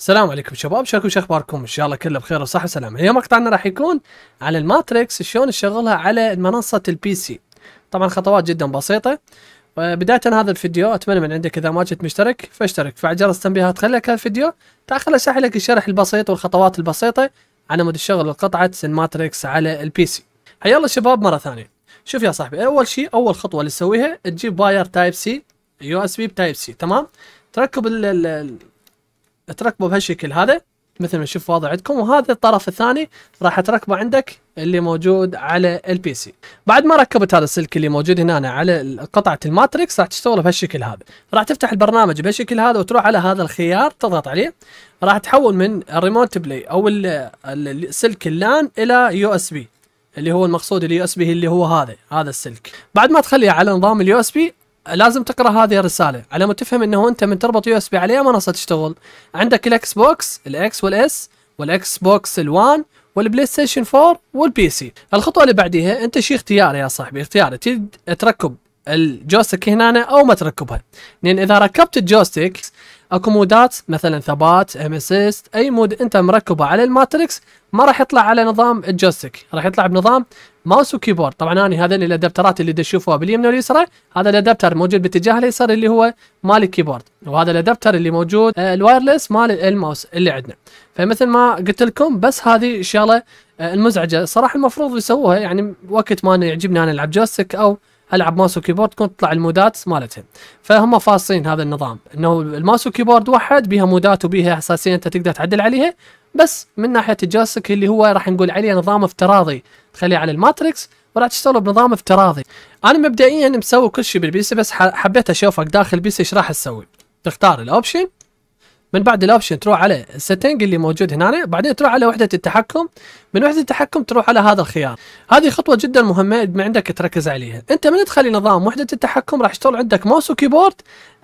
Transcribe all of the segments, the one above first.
السلام عليكم شباب شو اخباركم ان شاء الله كله بخير وصحه وسلامه اليوم مقطعنا راح يكون على الماتريكس شلون نشغلها على منصه البي سي طبعا خطوات جدا بسيطه بداية هذا الفيديو اتمنى من عندك اذا ما جيت مشترك فاشترك فعل جرس التنبيهات خليك هالفيديو تاخذ اشرح لك الشرح البسيط والخطوات البسيطه على مود الشغل لقطعه الماتريكس على البي سي حيا الله شباب مره ثانيه شوف يا صاحبي اول شيء اول خطوه اللي تسويها تجيب باير تايب سي يو اس بي تايب سي تمام تركب تركبه بهالشكل هذا مثل ما تشوف واضح عندكم وهذا الطرف الثاني راح تركبه عندك اللي موجود على البي سي بعد ما ركبت هذا السلك اللي موجود هنا على قطعه الماتريكس راح تشتغل بهالشكل هذا راح تفتح البرنامج بهالشكل هذا وتروح على هذا الخيار تضغط عليه راح تحول من الريموت بلاي او السلك اللان الى يو اس بي اللي هو المقصود اليو اس بي اللي هو هذا هذا السلك بعد ما تخليه على نظام اليو اس بي لازم تقرا هذه الرساله على ما تفهم انه انت من تربط يو اس بي عليها منصه تشتغل عندك الاكس بوكس الاكس والاس والاكس بوكس الوان والبلاي ستيشن 4 والبي سي الخطوه اللي بعديها انت شي اختيار يا صاحبي اختيار تركب الجوستيك هنا او ما تركبها لان اذا ركبت الجوستيك اكو مودات مثلا ثبات ام اسيست اي مود انت مركبه على الماتريكس ما راح يطلع على نظام الجوستيك راح يطلع بنظام ماوس وكيبورد طبعا انا هذول الادابترات اللي تشوفوها باليمين واليسرى هذا الادابتر موجود باتجاه اليسار اللي هو مال الكيبورد وهذا الادابتر اللي موجود آه، الوايرلس مال الماوس اللي عندنا فمثل ما قلت لكم بس هذه الشغله آه، المزعجه صراحه المفروض يسووها يعني وقت ما يعجبني انا العب جوستيك او العب ماوس وكيبورد كنت تطلع المودات مالتهم فهم فاصلين هذا النظام انه الماوس وكيبورد واحد بيها مودات وبيها حساسيه انت تقدر تعدل عليها بس من ناحيه الجويستيك اللي هو راح نقول عليه نظام افتراضي تخليه على الماتريكس وراح تشتغل بنظام افتراضي انا مبدئيا مسوي كل شيء بالبيسي بس حبيت اشوفك داخل بيسي ايش راح تسوي تختار الاوبشن من بعد الاوبشن تروح على السيتنج اللي موجود هنا بعدين تروح على وحده التحكم من وحده التحكم تروح على هذا الخيار هذه خطوه جدا مهمه عندك تركز عليها انت من تخلي نظام وحده التحكم راح يشتغل عندك ماوس وكيبورد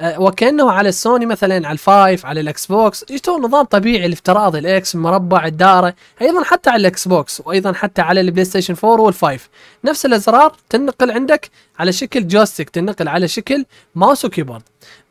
آه، وكانه على السوني مثلا على الفايف على الاكس بوكس يشتغل نظام طبيعي الافتراضي الاكس المربع الدائره ايضا حتى على الاكس بوكس وايضا حتى على البلاي ستيشن 4 والفايف نفس الازرار تنقل عندك على شكل جوستيك تنقل على شكل ماوس وكيبورد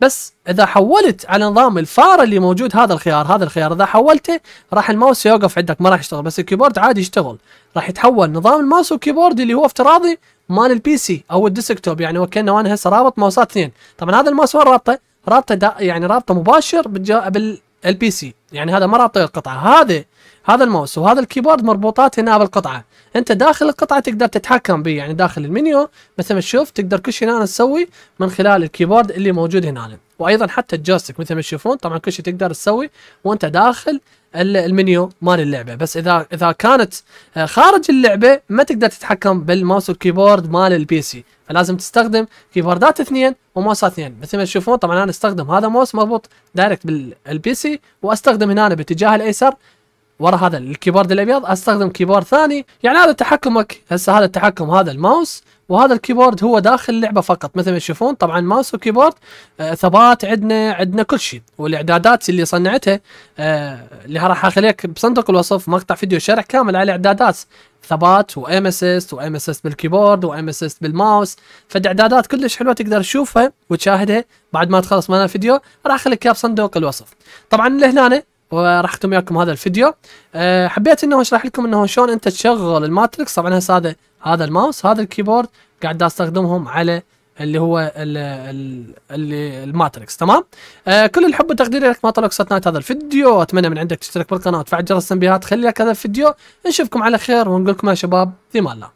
بس اذا حولت على نظام الفاره اللي موجود هذا الخيار هذا الخيار اذا حولته راح الماوس يوقف عندك ما راح يشتغل بس الكيبورد عادي يشتغل راح يتحول نظام الماوس والكيبورد اللي هو افتراضي مال البي سي او الديسكتوب يعني وكانه انا هسه رابط ماوسات اثنين طبعا هذا الماوس وين رابطه؟ رابطه يعني رابطه مباشر بالجو... بال... البي سي يعني هذا ما رابطه القطعه هذا هذا الماوس وهذا الكيبورد مربوطات هنا بالقطعه انت داخل القطعه تقدر تتحكم به يعني داخل المنيو مثل ما تشوف تقدر كل شيء هنا تسوي من خلال الكيبورد اللي موجود هنا وايضا حتى الجوستيك مثل ما تشوفون طبعا كل شيء تقدر تسوي وانت داخل المنيو مال اللعبه بس اذا اذا كانت آه، خارج اللعبه ما تقدر تتحكم بالماوس والكيبورد مال البي سي فلازم تستخدم كيبوردات اثنين وماوسات اثنين مثل ما تشوفون طبعا انا استخدم هذا ماوس مربوط دايركت بالبي سي واستخدم هنا باتجاه الايسر ورا هذا الكيبورد الابيض استخدم كيبورد ثاني يعني هذا تحكمك هسه هذا التحكم هذا الماوس وهذا الكيبورد هو داخل اللعبه فقط مثل ما تشوفون طبعا ماوس وكيبورد آه ثبات عندنا عندنا كل شيء والاعدادات اللي صنعتها آه اللي راح اخليك بصندوق الوصف مقطع فيديو شرح كامل على الاعدادات ثبات وام اس اس وام اس اس بالكيبورد وام اس اس بالماوس فد اعدادات كلش حلوه تقدر تشوفها وتشاهدها بعد ما تخلص من الفيديو راح اخليك اياها بصندوق الوصف طبعا لهنا وراح اختم وياكم هذا الفيديو أه حبيت انه اشرح لكم انه شلون انت تشغل الماتريكس طبعا هسه هذا هذا الماوس هذا الكيبورد قاعد استخدمهم على اللي هو اللي الماتريكس تمام آه كل الحب والتقدير لك ما طلق نهايه هذا الفيديو اتمنى من عندك تشترك بالقناه وتفعل جرس التنبيهات خلي لك هذا الفيديو نشوفكم على خير ونقول لكم يا شباب في الله